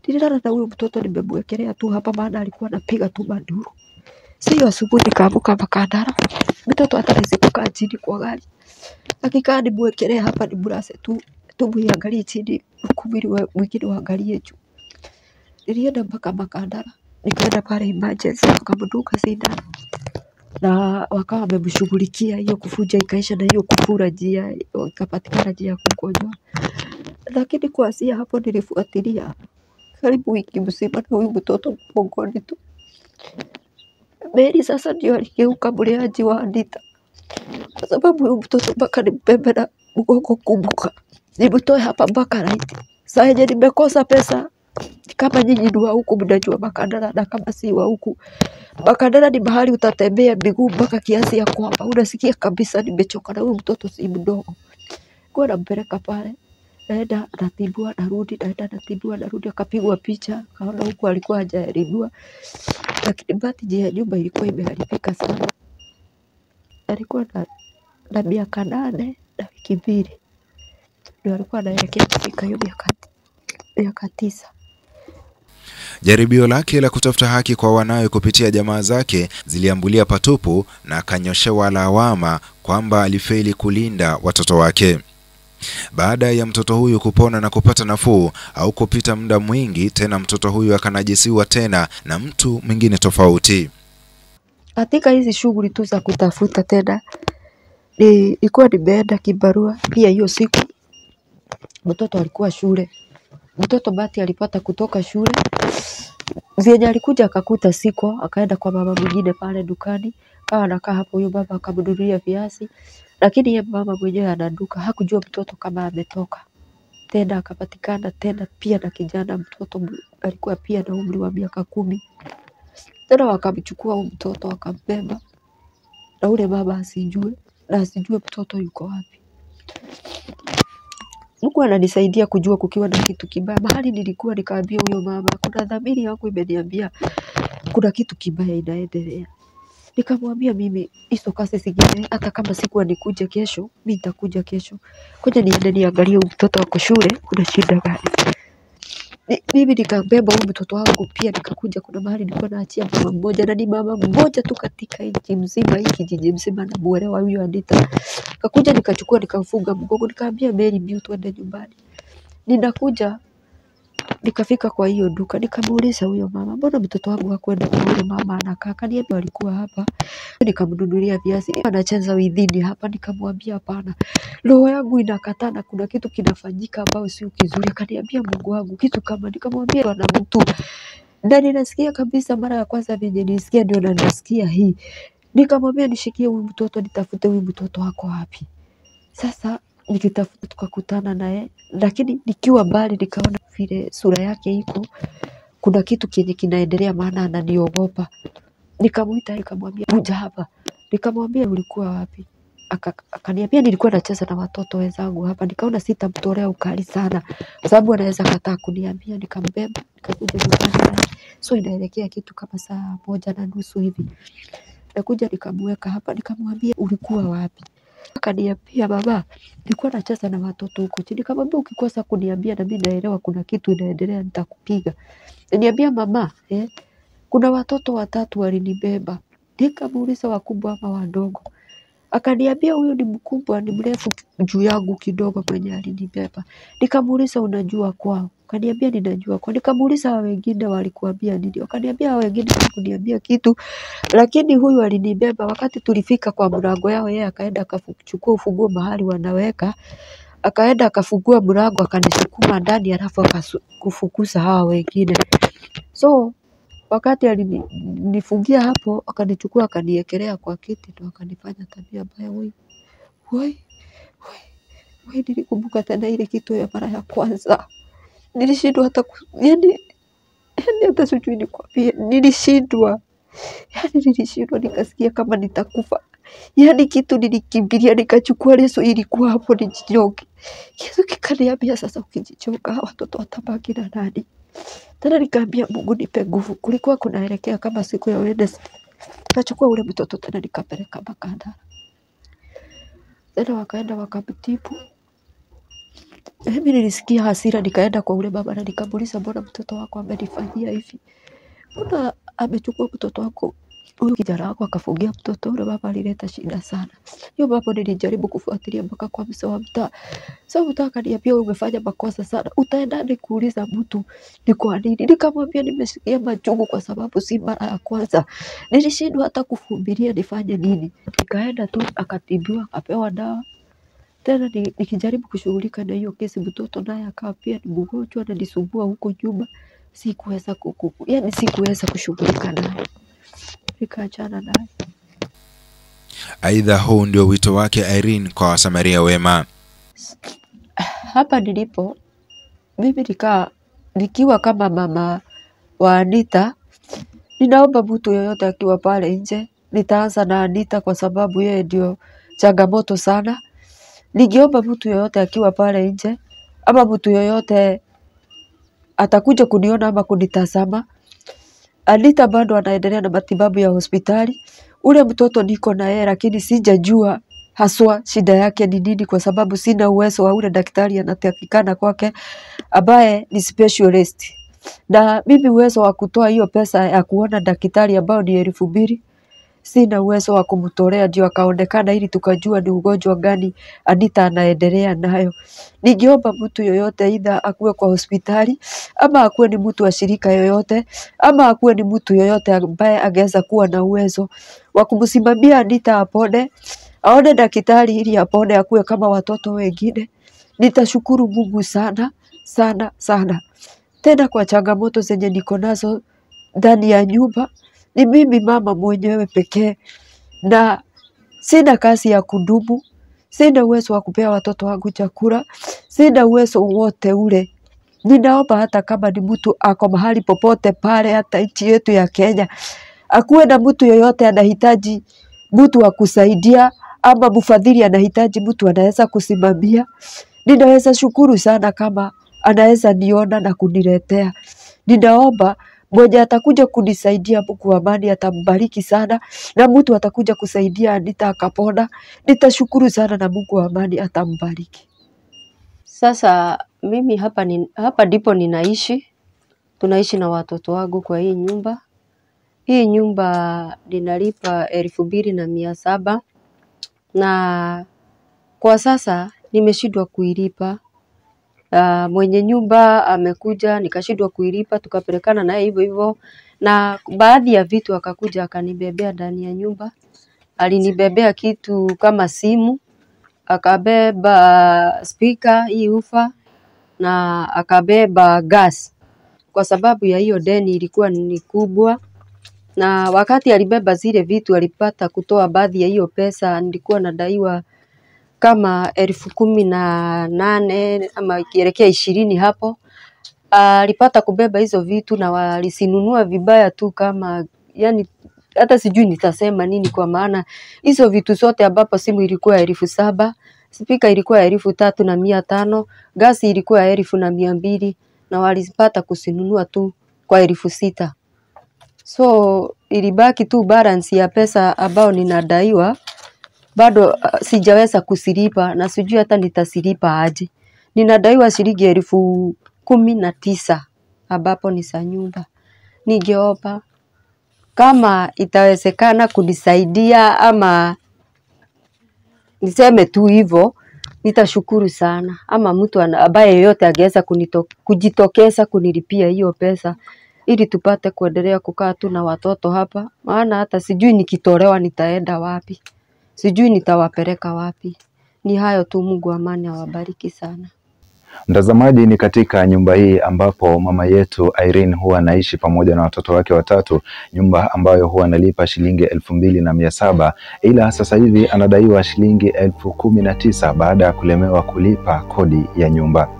Speaker 2: nilala na huyo mtoto nimemwekelea tu hapa, maana alikuwa anapiga tu maduru Sio asubuhi nikaamuka makandara, mtoto hata hawezi kukaa chini kwa gari, akikaa nimwekelea hapa nimlase tu, tumwiangalie chini huku mwili mwingine uangalie juu. Nilienda mpaka makandara nikaenda pale emergency wakamdunga sindano na wakawa wamemshughulikia hiyo kuvuja ikaisha na hiyo kufura njia ikapatikana njia ya kugonjwa lakini kuanzia hapo nilifuatilia karibu wiki mzima na huyu mtoto mgongoni tu Mary sasa ndio aligeuka mleaji wa Anita kwa sababu huyu mtoto mpaka nimbebe na mgongo kumbuka nimtoe hapa mpaka right saa yenye nimekosa pesa kama nyinyi ni wa huku mnajua Makandara na kama si wa huku, Makandara ni mahali utatembea miguu mpaka kiasi ya kwamba unasikia kabisa nimechoka, na huyu mtoto si mdogo. Kuwa nampeleka pale, naenda natibiwa, narudi, naenda natibiwa, narudi, akapigwa picha, kaona huku alikuwa hajaelimiwa, lakini bati je ya nyumba ilikuwa imeharibika sana. Alikuwa na, na miaka nane na wiki mbili ndio alikuwa anaelekea kufika hiyo miaka miaka tisa.
Speaker 1: Jaribio lake la kutafuta haki kwa wanawe kupitia jamaa zake ziliambulia patupu na akanyoshewa lawama kwamba alifeli kulinda watoto wake. Baada ya mtoto huyu kupona na kupata nafuu au kupita muda mwingi tena, mtoto huyu akanajisiwa tena na mtu mwingine tofauti.
Speaker 2: Katika hizi shughuli tu za kutafuta tena, ilikuwa nimeenda kibarua pia. Hiyo siku mtoto alikuwa shule. Mtoto bati alipata kutoka shule, vyenye alikuja akakuta siko, akaenda kwa mama mwingine pale dukani, kawa anakaa hapo, huyo mama akamnunulia viazi, lakini yeye mama mwenyewe ana duka, hakujua mtoto kama ametoka tena akapatikana tena pia na kijana mtoto alikuwa pia na umri wa miaka kumi. Tena wakamchukua huyo mtoto wakambeba, na ule mama asijue na asijue mtoto yuko wapi. Mungu ananisaidia kujua kukiwa na kitu kibaya. Mahali nilikuwa nikaambia huyo mama, kuna dhamiri yangu imeniambia kuna kitu kibaya inaendelea. Nikamwambia mimi hizo kazi zingine, hata kama sikuwa nikuja kesho, mi nitakuja kesho. Kwanza niende niangalie mtoto wako shule kuna shida gani mimi nikambeba huyu mtoto wangu pia nikakuja. Kuna mahali nilikuwa naachia mama mmoja, na ni mama mmoja tu katika nchi mzima, hii kijiji mzima, namuelewa huyu Anita. Nikakuja nikachukua nikamfunga mgongo, nikaambia Mary, mimi tuende nyumbani, ninakuja Nikafika kwa hiyo duka, nikamuuliza huyo mama, mbona mtoto wangu hakwenda kwa yule mama anakaa? Akaniambia alikuwa hapa. Nikamnunulia viazi, anacheza withini hapa. Nikamwambia hapana, roho yangu inakataa na kuna kitu kinafanyika ambao sio kizuri. Akaniambia Mungu wangu kitu kama, nikamwambia ana mtu na ninasikia kabisa, mara ya kwanza venye nisikia ndio nanasikia hii. Nikamwambia nishikie huyu mtoto, nitafute huyu mtoto wako wapi? Sasa nikitafuta tukakutana naye, lakini nikiwa mbali nikaona vile sura yake iko, kuna kitu kenye kinaendelea, maana ananiogopa. Nikamwita nikamwambia kuja hapa, nikamwambia ulikuwa wapi? Akaniambia nilikuwa nacheza na watoto wenzangu hapa. Nikaona sitamtolea ukali sana, kwa sababu anaweza kataa kuniambia. Nikambeba nikakuja nyumbani, so inaelekea kitu kama saa moja na nusu hivi, nakuja nikamweka hapa, nikamwambia ulikuwa wapi? akaniambia mama, nilikuwa nacheza na watoto huko chini, mimi ukikosa kuniambia na mimi naelewa kuna kitu inaendelea, nitakupiga. Niambia mama eh, kuna watoto watatu walinibeba. Nikamuuliza wakubwa ama wadogo Akaniambia huyu ni mkubwa ni mrefu juu yangu kidogo mwenye alinibeba. Nikamuuliza unajua kwao? Akaniambia ninajua kwao. Nikamuuliza wengine walikuambia nini? Akaniambia wengine kuniambia kitu, lakini huyu alinibeba. Wakati tulifika kwa mlango yao, yeye akaenda akachukua ufunguo mahali wanaweka, akaenda akafungua mlango, akanisukuma ndani, alafu akafukuza hawa wengine so Wakati alinifungia hapo, akanichukua akaniekelea kwa kiti, ndo akanifanya tabia mbaya. Woi woi woi woi, nilikumbuka tena ile kitu ya mara ya kwanza, nilishindwa hata yani, yani hata sijui nikwambie, nilishindwa yani, nilishindwa nikasikia kama nitakufa yani, kitu nilikimbilia nikachukua leso, ilikuwa hapo nijinyonge Yesu kikaniambia sasa, ukijichoka watoto watabaki na nani? Tena nikaambia Mungu nipe nguvu. Kulikuwa kunaelekea kama siku ya Wednesday, nikachukua ule mtoto tena nikapeleka Makandara, tena wakaenda wakamtibu. Mimi nilisikia hasira, nikaenda kwa ule baba na nikamuuliza, mbona mtoto wako amenifanyia hivi? Mbona amechukua mtoto wako huyu kijana wako akafugia mtoto ule, baba alileta shida sana. Hiyo baba nilijaribu kufuatilia mpaka kwa msa wa mtaa. Sasa mtaa akaniambia wewe umefanya makosa sana, Utaenda utaendaje kuuliza mtu ni kwa nini? Nikamwambia nimesikia machungu, kwa sababu si mara ya kwanza, nilishindwa hata kuvumilia, nifanye nini? Nikaenda tu akatibiwa, akapewa dawa tena nikijaribu kushughulika na hiyo kesi, mtoto naye akawa pia ni mgonjwa ananisumbua huko nyuma, sikuweza kuku, yani sikuweza kushughulika naye. Afrika, achana naye.
Speaker 1: Aidha, huu ndio wito wake Irene kwa Wasamaria wema.
Speaker 2: Hapa nilipo mimi nikaa nikiwa kama mama wa Anita, ninaomba mtu yoyote akiwa pale nje, nitaanza na Anita kwa sababu yeye ndio changamoto sana. Ningeomba mtu yoyote akiwa pale nje ama mtu yoyote atakuja kuniona ama kunitazama Anita bado anaendelea na matibabu ya hospitali. Ule mtoto niko na yeye, lakini sijajua haswa shida yake ni nini, kwa sababu sina uwezo wa ule daktari anatakikana kwake ambaye ni specialist, na mimi uwezo wa kutoa hiyo pesa ya kuona daktari ambayo ni elfu mbili sina uwezo wa kumtolea ndio akaonekana ili tukajua ni ugonjwa gani Anita anaendelea nayo. Ningeomba mtu yoyote, aidha akuwe kwa hospitali ama akuwe ni mtu wa shirika yoyote ama akuwe ni mtu yoyote ambaye angeweza kuwa na uwezo wa kumsimamia Anita apone, aone daktari ili apone, akuwe kama watoto wengine. Nitashukuru Mungu sana sana sana, tena kwa changamoto zenye niko nazo ndani ya nyumba ni mimi mama mwenyewe pekee, na sina kazi ya kudumu, sina uwezo wa kupea watoto wangu chakula, sina uwezo wote ule. Ninaomba hata kama ni mtu ako mahali popote pale, hata nchi yetu ya Kenya, akuwe na mtu yoyote anahitaji mtu wa kusaidia, ama mfadhili anahitaji mtu anaweza kusimamia. Ninaweza shukuru sana kama anaweza niona na kuniletea. Ninaomba mwenye atakuja kunisaidia hapo kwa amani atambariki sana, na mtu atakuja kusaidia Anita akapona, nitashukuru sana na Mungu wa amani atambariki. Sasa mimi hapa ni, hapa ndipo ninaishi, tunaishi na watoto wangu kwa hii nyumba. Hii nyumba ninalipa elfu mbili na mia saba na kwa sasa nimeshindwa kuilipa uh, mwenye nyumba amekuja nikashindwa kuilipa, tukapelekana naye hivyo hivyo, na baadhi ya vitu akakuja akanibebea ndani ya nyumba. Alinibebea kitu kama simu, akabeba spika hii ufa na akabeba gas, kwa sababu ya hiyo deni ilikuwa ni kubwa na wakati alibeba zile vitu alipata kutoa baadhi ya hiyo pesa, nilikuwa nadaiwa kama elfu kumi na nane ama ikielekea ishirini hapo. Alipata kubeba hizo vitu na walisinunua vibaya tu, kama yani hata sijui nitasema nini, kwa maana hizo vitu zote, ambapo simu ilikuwa elfu saba spika ilikuwa elfu tatu na mia tano gasi ilikuwa elfu na mia mbili na walipata kusinunua tu kwa elfu sita so ilibaki tu balance ya pesa ambayo ninadaiwa bado uh, sijaweza kusilipa na sijui hata nitasilipa aje. Ninadaiwa shilingi elfu kumi na tisa ambapo ni za nyumba. Ningeomba kama itawezekana kunisaidia ama niseme tu hivyo, nitashukuru sana, ama mtu ambaye yeyote angeweza kujitokeza kunilipia hiyo pesa ili tupate kuendelea kukaa tu na watoto hapa, maana hata sijui nikitolewa nitaenda wapi. Sijui nitawapeleka wapi. Ni hayo tu. Mungu amani awabariki sana.
Speaker 1: Mtazamaji, ni katika nyumba hii ambapo mama yetu Irene huwa anaishi pamoja na watoto wake watatu, nyumba ambayo huwa analipa shilingi elfu mbili na mia saba ila sasa hivi anadaiwa shilingi elfu kumi na tisa baada ya kulemewa kulipa kodi ya nyumba.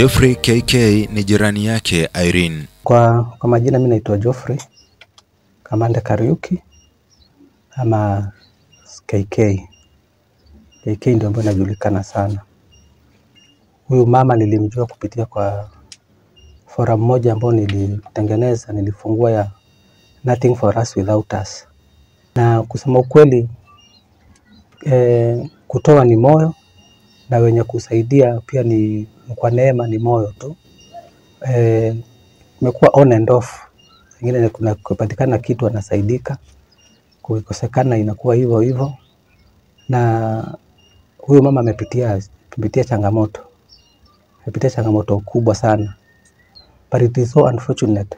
Speaker 1: Geoffrey KK ni jirani yake Irene.
Speaker 3: Kwa, kwa majina mimi naitwa Geoffrey Kamande Kariuki ama KK. KK ndio ambayo inajulikana sana. Huyu mama nilimjua kupitia kwa forum moja ambayo nilitengeneza, nilifungua ya Nothing for us without us, na kusema ukweli eh, kutoa ni moyo na wenye kusaidia pia ni kwa neema, ni moyo tu. Eh, imekuwa on and off, Pengine kuna kupatikana kitu anasaidika, kukosekana inakuwa hivyo hivyo. Na huyu mama amepitia amepitia changamoto, amepitia changamoto kubwa sana, but it is so unfortunate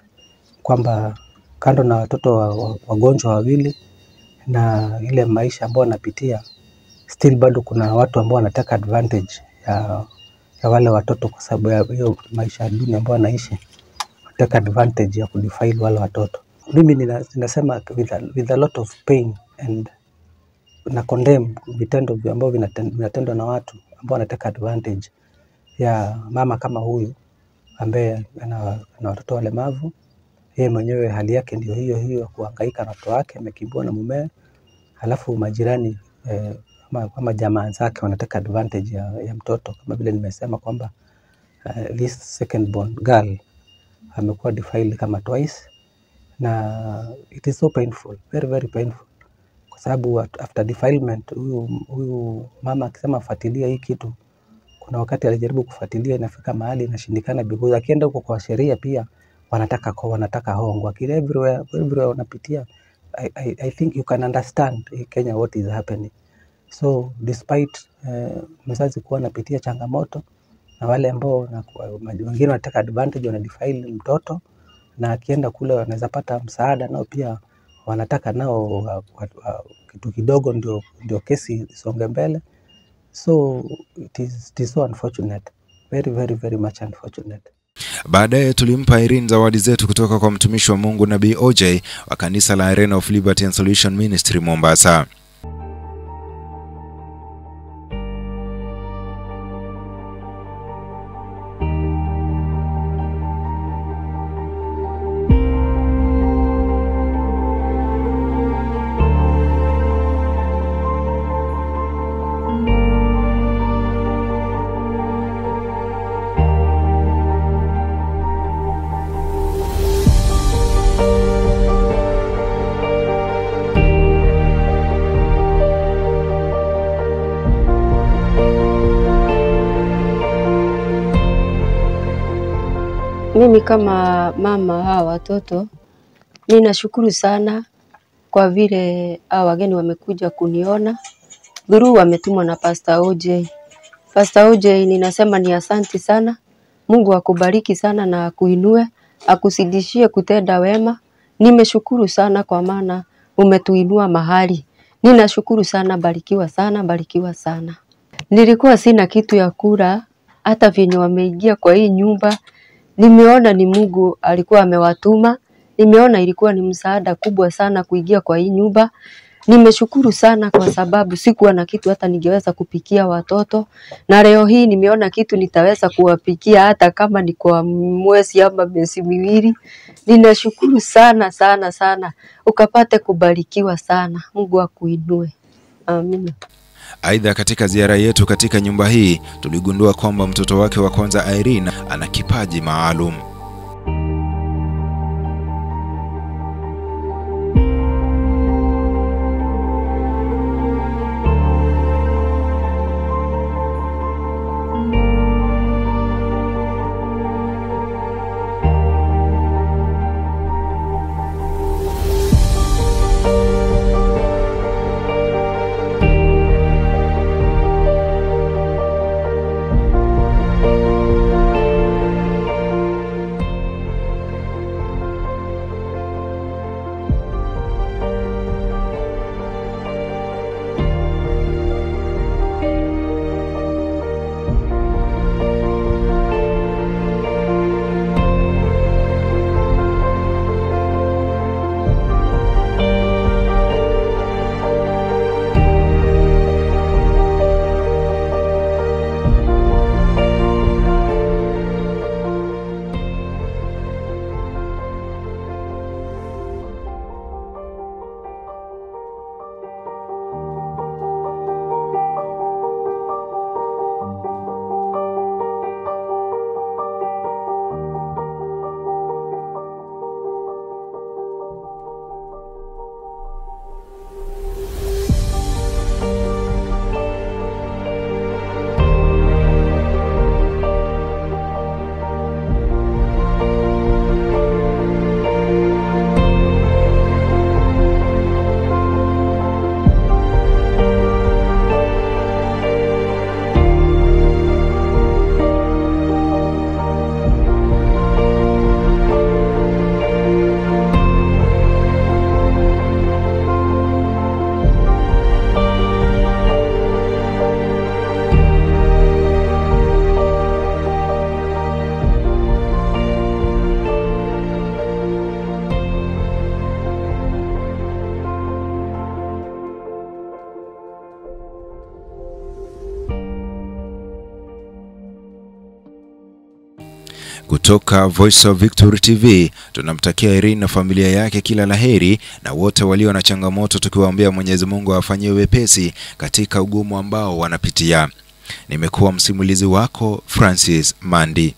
Speaker 3: kwamba kando na watoto wagonjwa wa, wa wawili na ile maisha ambayo anapitia still bado kuna watu ambao wanataka advantage ya, ya wale watoto kwa sababu ya hiyo maisha duni ambao wanaishi, wanataka advantage ya kudefile wale watoto. Mimi ninasema with a, with a lot of pain and na condemn vitendo ambavyo vinatendwa na watu ambao wanataka advantage ya mama kama huyu ambaye ana watoto walemavu. Yeye mwenyewe hali yake ndio hiyo hiyo, kuhangaika na watoto wake, amekimbwa na mumewe, halafu majirani eh, kama, kama jamaa zake wanataka advantage ya, ya mtoto kama vile nimesema kwamba uh, this second born girl amekuwa defiled kama twice na it is so painful, very very painful kwa sababu after defilement huyu huyu mama akisema fuatilia hii kitu, kuna wakati alijaribu kufuatilia inafika mahali inashindikana, because akienda huko kwa sheria pia wanataka kwa wanataka hongo, akili everywhere everywhere wanapitia. I, I, I think you can understand Kenya what is happening So despite uh, mzazi kuwa anapitia changamoto na wale ambao wengine wanataka advantage wanadefaili mtoto na akienda kule wanaweza pata msaada nao pia wanataka nao wa, wa, wa, kitu kidogo ndio, ndio kesi isonge mbele. So it is, it is so unfortunate. Very, very, very much unfortunate.
Speaker 1: Baadaye tulimpa Irene zawadi zetu kutoka kwa mtumishi wa Mungu Nabii OJ wa kanisa la Arena of Liberty and Solution Ministry Mombasa.
Speaker 2: kama mama hawa watoto, mi nashukuru sana kwa vile hawa wageni wamekuja kuniona dhuruu, wametumwa na Pastor OJ. Pastor OJ, ninasema ni asanti sana. Mungu akubariki sana na akuinue, akusidishie kutenda wema. Nimeshukuru sana kwa maana umetuinua mahali. Ninashukuru sana, barikiwa sana, barikiwa sana. Nilikuwa sina kitu ya kula, hata vyenye wameingia kwa hii nyumba Nimeona ni Mungu alikuwa amewatuma, nimeona ilikuwa ni msaada kubwa sana kuingia kwa hii nyumba. Nimeshukuru sana kwa sababu sikuwa na kitu hata ningeweza kupikia watoto, na leo hii nimeona kitu nitaweza kuwapikia hata kama ni kwa mwezi ama miezi miwili. Ninashukuru sana sana sana, ukapate kubarikiwa sana. Mungu akuinue, amina.
Speaker 1: Aidha, katika ziara yetu katika nyumba hii tuligundua kwamba mtoto wake wa kwanza Irene ana kipaji maalum. Kutoka Voice of Victory TV tunamtakia Irene na familia yake kila laheri na wote walio na changamoto, tukiwaambia Mwenyezi Mungu awafanyie wepesi katika ugumu ambao wanapitia. Nimekuwa msimulizi wako Francis Mandi.